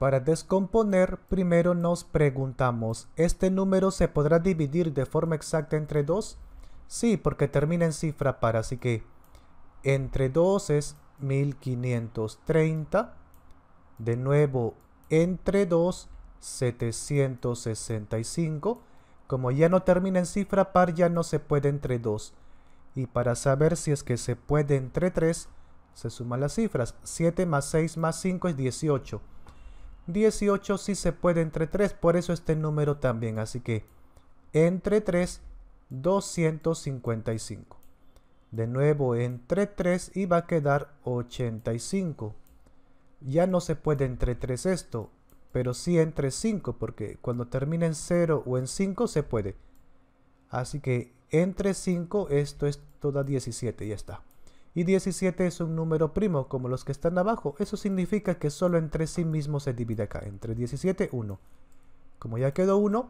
Para descomponer, primero nos preguntamos, ¿este número se podrá dividir de forma exacta entre 2? Sí, porque termina en cifra par, así que entre 2 es 1530. De nuevo, entre 2, 765. Como ya no termina en cifra par, ya no se puede entre 2. Y para saber si es que se puede entre 3, se suman las cifras. 7 más 6 más 5 es 18. 18 sí se puede entre 3, por eso este número también. Así que entre 3, 255. De nuevo entre 3 y va a quedar 85. Ya no se puede entre 3 esto, pero sí entre 5, porque cuando termina en 0 o en 5 se puede. Así que entre 5 esto es toda 17, ya está y 17 es un número primo, como los que están abajo. Eso significa que solo entre sí mismo se divide acá, entre 17, 1. Como ya quedó 1,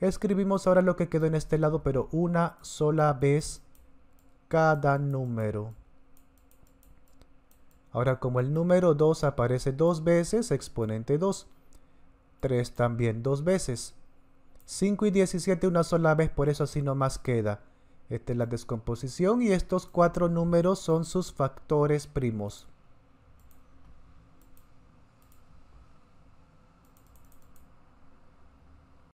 escribimos ahora lo que quedó en este lado, pero una sola vez cada número. Ahora, como el número 2 aparece dos veces, exponente 2. 3 también dos veces. 5 y 17 una sola vez, por eso así nomás queda. Esta es la descomposición y estos cuatro números son sus factores primos.